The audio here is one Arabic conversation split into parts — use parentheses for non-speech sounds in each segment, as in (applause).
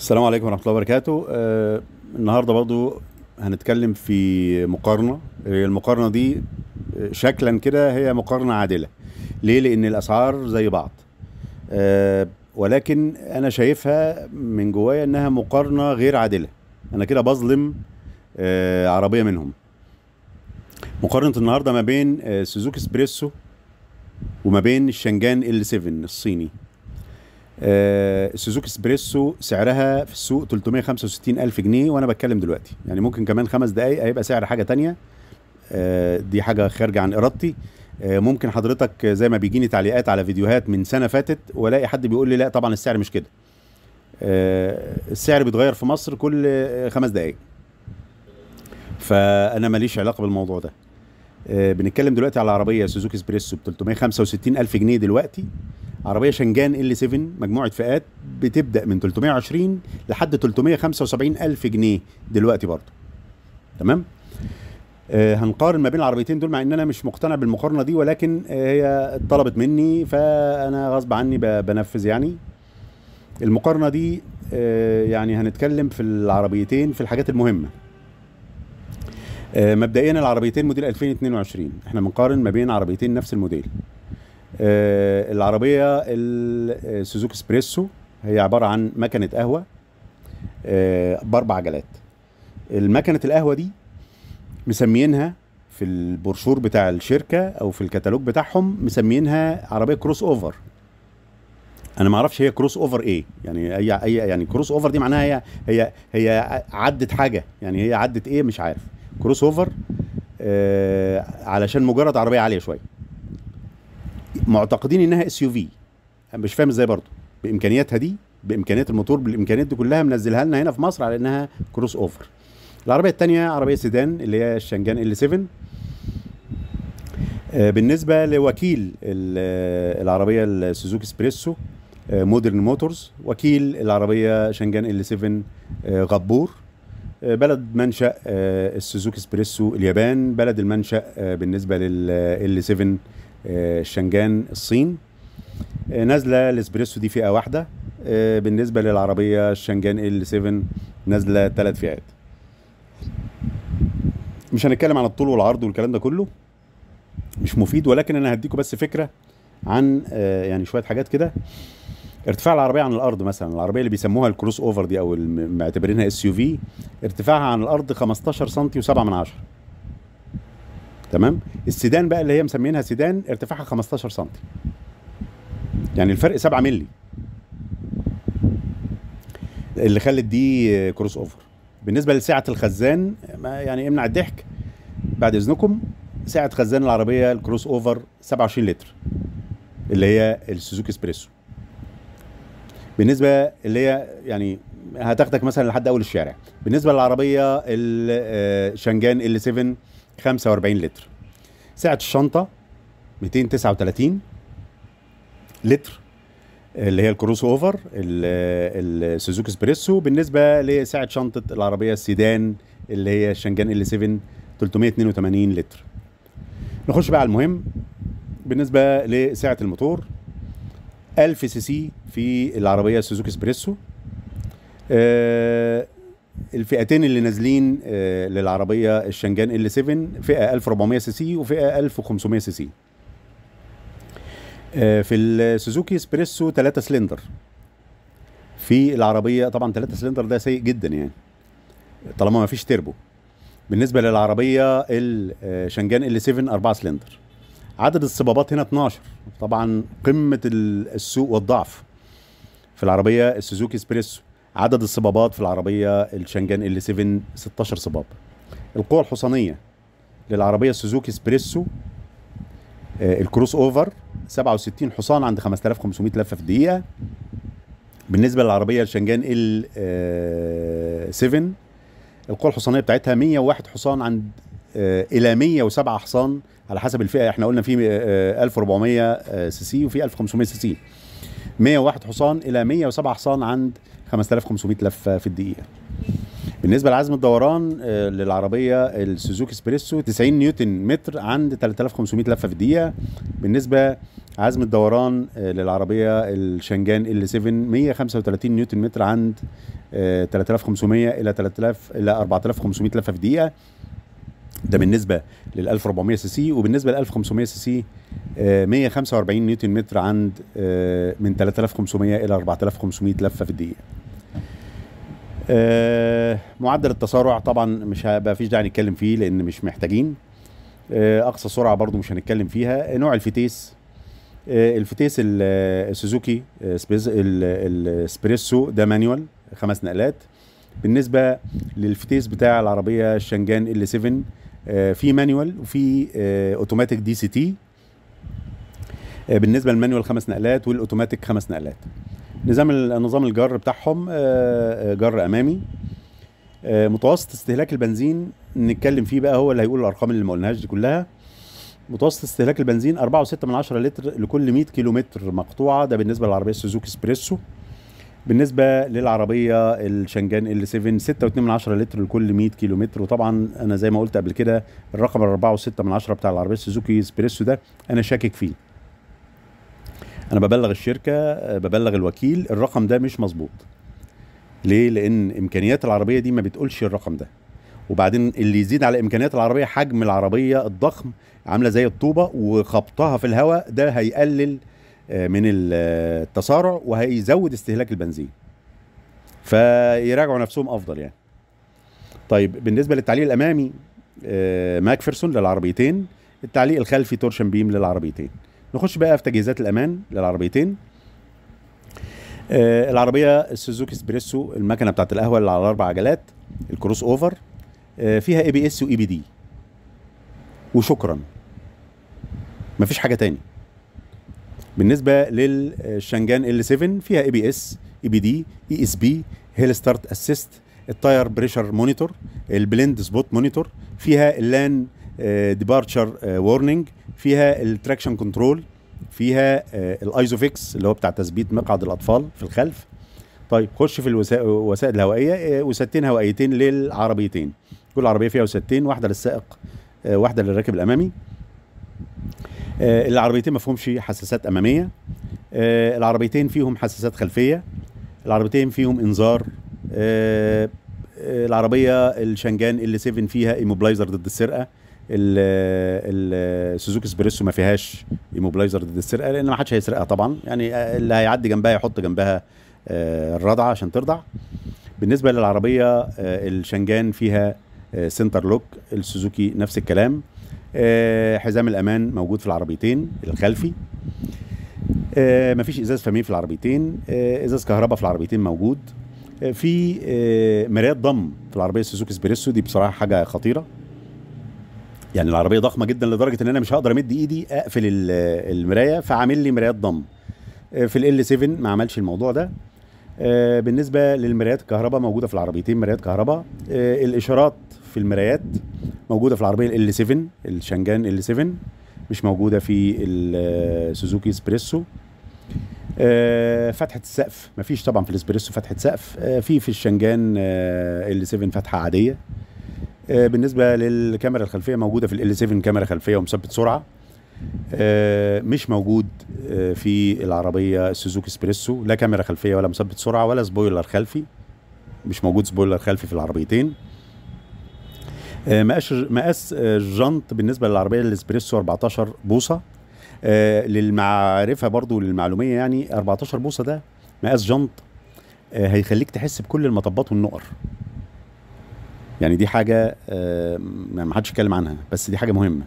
السلام عليكم ورحمه الله وبركاته آه النهارده برضو هنتكلم في مقارنه المقارنه دي شكلا كده هي مقارنه عادله ليه لان الاسعار زي بعض آه ولكن انا شايفها من جوايا انها مقارنه غير عادله انا كده بظلم آه عربيه منهم مقارنه النهارده ما بين آه سوزوكي اسبريسو وما بين الشنجان ال 7 الصيني السوزوكي آه، اسبريسو سعرها في السوق 365 الف جنيه وانا بتكلم دلوقتي يعني ممكن كمان خمس دقايق هيبقى سعر حاجه تانية آه، دي حاجه خارجه عن ارادتي آه، ممكن حضرتك زي ما بيجيني تعليقات على فيديوهات من سنه فاتت والاقي حد بيقول لي لا طبعا السعر مش كده السعر بيتغير في مصر كل خمس دقايق فانا ماليش علاقه بالموضوع ده آه، بنتكلم دلوقتي على عربيه سوزوكي اسبريسو ب 365 الف جنيه دلوقتي عربيه شنجان ال 7 مجموعه فئات بتبدا من 320 لحد 375 الف جنيه دلوقتي برضه تمام آه، هنقارن ما بين العربيتين دول مع ان انا مش مقتنع بالمقارنه دي ولكن هي اتطلبت مني فانا غصب عني بنفذ يعني المقارنه دي آه، يعني هنتكلم في العربيتين في الحاجات المهمه آه، مبدئيا العربيتين موديل 2022 احنا بنقارن ما بين عربيتين نفس الموديل آه، العربيه السوزوكي آه، اسبريسو هي عباره عن مكنه قهوه باربع عجلات المكنه القهوه دي مسميينها في البروشور بتاع الشركه او في الكتالوج بتاعهم مسميينها عربيه كروس اوفر انا ما اعرفش هي كروس اوفر ايه يعني اي اي يعني كروس اوفر دي معناها هي هي هي عدت حاجه يعني هي عدت ايه مش عارف كروس اوفر آه علشان مجرد عربيه عاليه شويه معتقدين انها اس يو في مش فاهم ازاي برضه بامكانياتها دي بامكانيات الموتور بالامكانيات دي كلها منزلها لنا هنا في مصر على انها كروس اوفر العربيه الثانيه عربيه سيدان اللي هي الشنجان ال 7 آه بالنسبه لوكيل آه، العربيه السوزوكي اسبريسو مودرن موتورز وكيل العربيه شنجان ال آه، 7 غبور بلد منشا آه، السوزوكي اسبريسو اليابان بلد المنشا آه، بالنسبه لل 7 آه، الشنجان الصين نازله الاسبريسو دي فئه واحده بالنسبه للعربيه الشنجان ال 7 نازله ثلاث فئات مش هنتكلم عن الطول والعرض والكلام ده كله مش مفيد ولكن انا هديكم بس فكره عن يعني شويه حاجات كده ارتفاع العربيه عن الارض مثلا العربيه اللي بيسموها الكروس اوفر دي او معتبرينها اس يو في ارتفاعها عن الارض 15 سم و7 من عشرة تمام السيدان بقى اللي هي مسمينها سيدان ارتفاعها 15 سم يعني الفرق 7 مللي اللي خلت دي كروس اوفر بالنسبه لسعه الخزان يعني امنع الضحك بعد اذنكم سعه خزان العربيه الكروس اوفر 27 لتر اللي هي السوزوكي اسبريسو بالنسبه اللي هي يعني هتاخدك مثلا لحد اول الشارع بالنسبه للعربيه الشنجان ال 7 آه، 45 لتر سعه الشنطه 239 لتر اللي هي الكروس اوفر السوزوكي اسبريسو بالنسبه لسعه شنطه العربيه السيدان اللي هي الشنجان ال 7 382 لتر نخش بقى على المهم بالنسبه لسعه الموتور 1000 سي سي في العربيه سوزوكي اسبريسو آه، الفئتين اللي نازلين آه، للعربيه الشنجان ال 7 فئه 1400 سي سي وفئه 1500 سي سي آه، في السوزوكي اسبريسو 3 سلندر في العربيه طبعا 3 سلندر ده سيء جدا يعني طالما ما فيش تربو بالنسبه للعربيه الشنجان ال 7 4 سلندر عدد الصبابات هنا 12 طبعا قمه السوء والضعف في العربيه السوزوكي اسبريسو عدد الصبابات في العربيه الشنجان ال 7 16 صباب القوه الحصانيه للعربيه السوزوكي اسبريسو آه، الكروس اوفر 67 حصان عند 5500 لفه في الدقيقه بالنسبه للعربيه الشنجان ال 7 آه، القوه الحصانيه بتاعتها 101 حصان عند آه، الى 107 حصان على حسب الفئه احنا قلنا في 1400 آه، آه، سي سي وفي 1500 سي سي 101 حصان الى 107 حصان عند 5500 لفه في الدقيقه بالنسبه لعزم الدوران للعربيه السوزوكي اسبريسو 90 نيوتن متر عند 3500 لفه في الدقيقه بالنسبه عزم الدوران للعربيه الشنجان ال 7 135 نيوتن متر عند 3500 الى 3000 الى 4500 لفه في الدقيقه ده بالنسبه لل 1400 سي سي وبالنسبه لل 1500 سي سي 145 آه، نيوتن متر عند آه، من 3500 الى 4500 لفه في الدقيقه آه، معدل التسارع طبعا مش هبقى فيش داعي نتكلم فيه لان مش محتاجين اقصى سرعه برضو مش هنتكلم فيها نوع الفتيس الفتيس السوزوكي الاسبريسو ده مانيوال خمس نقلات بالنسبه للفتيس بتاع العربيه الشنجان ال 7 آه، في مانيوال وفي اوتوماتيك دي سي تي بالنسبه للمانيوال خمس نقلات والاوتوماتيك خمس نقلات نظام نظام الجر بتاعهم آه، آه، جر امامي متوسط استهلاك البنزين نتكلم فيه بقى هو اللي هيقول الارقام اللي ما قلناهاش دي كلها متوسط استهلاك البنزين 4.6 لتر لكل 100 كيلومتر مقطوعه ده بالنسبه للعربيه سوزوكي اسبريسو بالنسبه للعربيه الشنجان ال 7 6.2 لتر لكل 100 كيلو متر وطبعا انا زي ما قلت قبل كده الرقم وستة من عشرة بتاع العربيه سوزوكي اسبريسو ده انا شاكك فيه انا ببلغ الشركه ببلغ الوكيل الرقم ده مش مظبوط ليه لان امكانيات العربيه دي ما بتقولش الرقم ده وبعدين اللي يزيد على امكانيات العربيه حجم العربيه الضخم عامله زي الطوبه وخبطها في الهواء ده هيقلل من التسارع وهيزود استهلاك البنزين فيراجعوا نفسهم افضل يعني طيب بالنسبه للتعليق الامامي آه، ماكفرسون للعربيتين التعليق الخلفي تورشن بيم للعربيتين نخش بقى في تجهيزات الامان للعربيتين آه، العربيه السوزوكي اسبريسو المكنه بتاعت القهوه اللي على اربع عجلات الكروس اوفر آه، فيها اي بي اس واي بي دي وشكرا مفيش حاجه تاني بالنسبه للشنجان آه، e e ال 7 فيها اي بي اس اي بي دي اي اس بي هيل ستارت اسيست التاير بريشر مونيتور البلند سبوت مونيتور فيها اللان ديبارتشر وورنينج فيها التراكشن كنترول فيها الايزوفيكس اللي هو بتاع تثبيت مقعد الاطفال في الخلف طيب خش في الوسائل الهوائيه آه، وسادتين هوائيتين للعربيتين كل عربيه فيها وسادتين واحده للسائق آه، واحده للراكب الامامي آه، العربيتين ما فيهمش حساسات اماميه آه، العربيتين فيهم حساسات خلفيه العربيتين فيهم انذار آه، العربيه الشنجان اللي 7 فيها ايموبلايزر ضد السرقه السوزوكي اسبريسو ما فيهاش ايموبلايزر ضد السرقه لان ما حدش هيسرقها طبعا يعني اللي هيعدي جنبها يحط جنبها الرضعه عشان ترضع بالنسبه للعربيه الشنجان فيها سنتر لوك السوزوكي نفس الكلام آه، حزام الامان موجود في العربيتين الخلفي آه، مفيش ازاز فاميه في العربيتين آه، ازاز كهرباء في العربيتين موجود في مرايات ضم في العربيه سوزوكي اسبريسو دي بصراحه حاجه خطيره يعني العربيه ضخمه جدا لدرجه ان انا مش هقدر امد ايدي اقفل المرايه فعامل لي مرايات ضم في ال 7 ما عملش الموضوع ده بالنسبه للمرايات الكهرباء موجوده في العربيتين مرايات كهرباء الاشارات في المرايات موجوده في العربيه ال 7 الشنجان ال 7 مش موجوده في السوزوكي اسبريسو آه، فتحه السقف مفيش طبعا في الاسبريسو فتحه سقف آه، في في الشنجان آه، ال 7 فتحه عاديه بالنسبه للكاميرا الخلفيه موجوده في ال 7 كاميرا خلفيه ومثبت سرعه مش موجود في العربيه السوزوكي اسبريسو لا كاميرا خلفيه ولا مثبت سرعه ولا سبويلر خلفي مش موجود سبويلر خلفي في العربيتين آه، مقاس مقاس آه، الجنط بالنسبه للعربيه الاسبريسو 14 بوصه آه، للمعرفه برضو للمعلوميه يعني 14 بوصه ده مقاس جنط هيخليك تحس بكل المطبات والنقر يعني دي حاجه ما حدش يتكلم عنها بس دي حاجه مهمه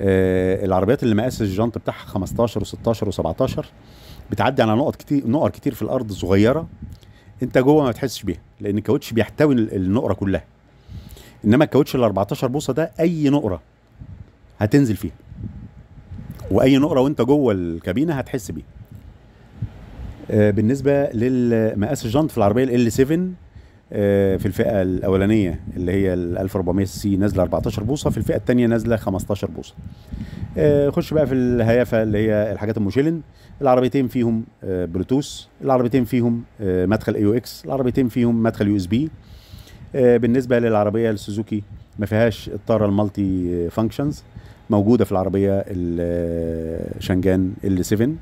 العربيات اللي مقاس الجنط بتاعها 15 و16 و17 بتعدي على نقط كتير نقر كتير في الارض صغيره انت جوه ما تحسش بيها لان الكاوتش بيحتوي النقره كلها انما الكاوتش ال 14 بوصه ده اي نقره هتنزل فيها واي نقره وانت جوه الكابينه هتحس بيها آه، بالنسبه للمقاس الجنط في العربيه ال 7 آه، في الفئه الاولانيه اللي هي ال 1400 سي نازله 14 بوصه في الفئه الثانيه نازله 15 بوصه آه، خش بقى في الهيافه اللي هي الحاجات الموشيلن العربيتين فيهم بلوتوث العربيتين فيهم مدخل اي او اكس العربيتين فيهم مدخل يو اس بي آه، بالنسبه للعربيه السوزوكي ما فيهاش الطاره المالتي فانكشنز موجوده في العربيه الشنجان ال 7 آه،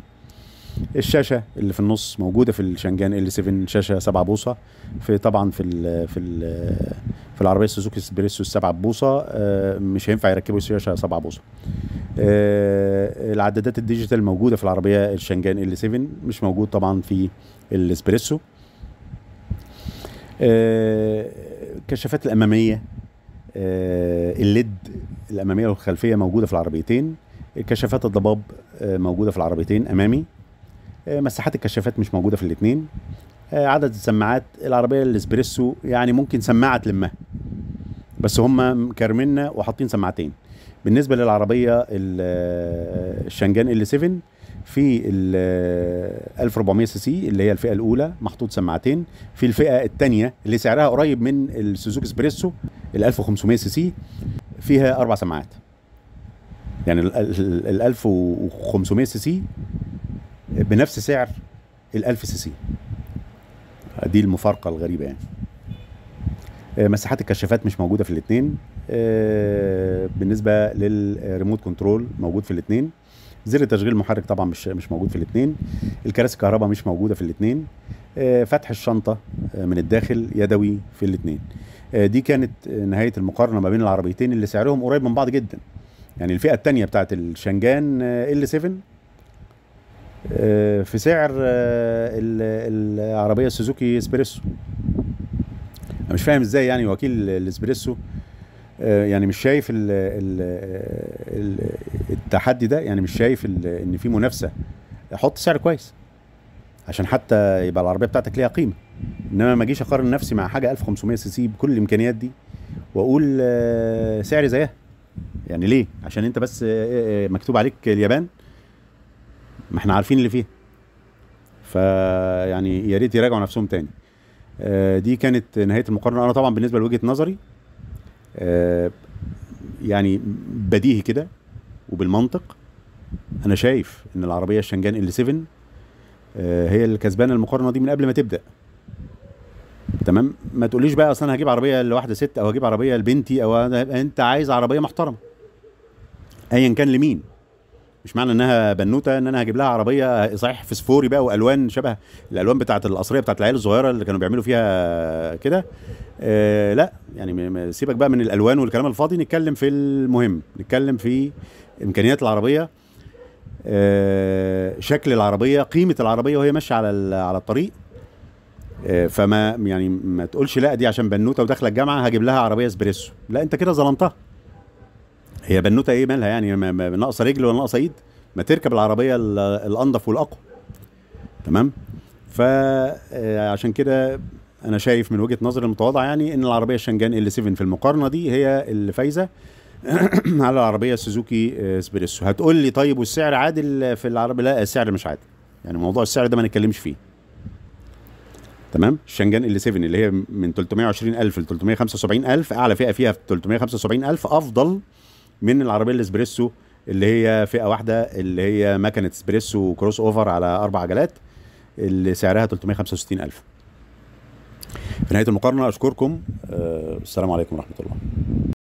الشاشه اللي في النص موجوده في الشنجان ال 7 شاشه 7 بوصه في طبعا في الـ في الـ آه، في العربيه السوزوكي اسبريسو 7 بوصه مش هينفع يركبوا شاشه 7 بوصه العدادات الديجيتال موجوده في العربيه الشنجان ال 7 مش موجود طبعا في الاسبريسو الكشافات الاماميه آه، الليد الاماميه والخلفيه موجوده في العربيتين كشافات الضباب آه، موجوده في العربيتين امامي آه، مساحات الكشافات مش موجوده في الاثنين عدد السماعات العربيه الاسبريسو يعني ممكن سماعه تلمها بس هم كارمينا وحاطين سماعتين بالنسبه للعربيه الشنجان ال 7 في ال 1400 سي سي اللي هي الفئه الاولى محطوط سماعتين في الفئه الثانيه اللي سعرها قريب من السوزوكي اسبريسو ال 1500 سي سي فيها اربع سماعات يعني ال 1500 سي سي بنفس سعر ال 1000 سي سي دي المفارقه الغريبه يعني آه، مساحات الكشافات مش موجوده في الاثنين آه، بالنسبه للريموت كنترول موجود في الاثنين زر تشغيل المحرك طبعا مش مش موجود في الاثنين الكراسي الكهرباء مش موجوده في الاثنين آه، فتح الشنطه آه، من الداخل يدوي في الاثنين آه، دي كانت نهايه المقارنه ما بين العربيتين اللي سعرهم قريب من بعض جدا يعني الفئه الثانيه بتاعه الشنجان ال 7 في سعر العربيه سوزوكي اسبريسو انا مش فاهم ازاي يعني وكيل الاسبريسو آه، يعني مش شايف ال ال ال التحدي ده يعني مش شايف ان في منافسه احط سعر كويس عشان حتى يبقى العربيه بتاعتك ليها قيمه انما ما اجيش اقارن نفسي مع حاجه 1500 سي سي بكل الامكانيات دي واقول آه، سعري زيها يعني ليه عشان انت بس آه، مكتوب عليك اليابان ما احنا عارفين اللي فيها فيعني يا ريت يراجعوا نفسهم تاني دي كانت نهايه المقارنه انا طبعا بالنسبه لوجهه نظري آه، يعني بديهي كده وبالمنطق انا شايف ان العربيه الشنجان ال آه، 7 هي اللي كسبانه المقارنه دي من قبل ما تبدا تمام ما تقوليش بقى اصلا هجيب عربيه لواحده ست او هجيب عربيه لبنتي او انت عايز عربيه محترمه ايا كان لمين مش معنى انها بنوته ان انا هجيب لها عربيه صحيح فسفوري بقى والوان شبه الالوان بتاعه القصريه بتاعه العيال الصغيره اللي كانوا بيعملوا فيها كده آه لا يعني سيبك بقى من الالوان والكلام الفاضي نتكلم في المهم نتكلم في امكانيات العربيه آه شكل العربيه قيمه العربيه وهي ماشيه على على الطريق آه فما يعني ما تقولش لا دي عشان بنوته وداخله الجامعه هجيب لها عربيه اسبريسو لا انت كده ظلمتها هي بنوته ايه مالها يعني ناقصه رجل ولا ناقصه ايد ما تركب العربيه الانضف والاقوى تمام فعشان آه، كده انا شايف من وجهه نظري المتواضعه يعني ان العربيه الشنجان ال 7 في المقارنه دي هي اللي فايزه (clears throat) على العربيه السوزوكي آه، اسبريسو هتقول لي طيب والسعر عادل في العربيه لا السعر مش عادل يعني موضوع السعر ده ما نتكلمش فيه تمام الشنجان ال 7 اللي هي من 320000 ل 375000 اعلى فئه فيها 375000 افضل من العربيه الاسبريسو اللي هي فئه واحده اللي هي مكنه اسبريسو كروس اوفر على اربع عجلات اللي سعرها 365000 في نهايه المقارنه اشكركم آه، السلام عليكم ورحمه الله